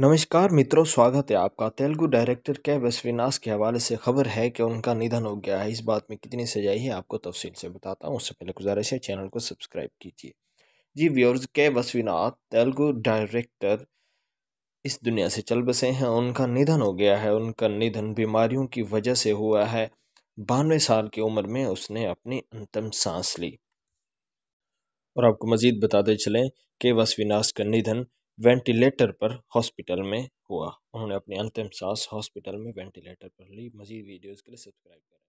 नमस्कार मित्रों स्वागत है आपका तेलुगु डायरेक्टर के विश्वनाथ के हवाले से खबर है कि उनका निधन हो गया है इस बात में कितनी सजाई है आपको तफसील से बताता हूँ उससे पहले गुजारिश है चैनल को सब्सक्राइब कीजिए जी व्यूअर्स के विश्वनाथ तेलुगु डायरेक्टर इस दुनिया से चल बसे हैं उनका निधन हो गया है उनका निधन बीमारियों की वजह से हुआ है बानवे साल की उम्र में उसने अपनी अंतिम सांस ली और आपको मज़ीद बताते चलें कि वसविनाश का निधन वेंटिलेटर पर हॉस्पिटल में हुआ उन्होंने अपनी अंतिम सांस हॉस्पिटल में वेंटिलेटर पर ली मजीद वीडियोज़ के लिए सब्सक्राइब करें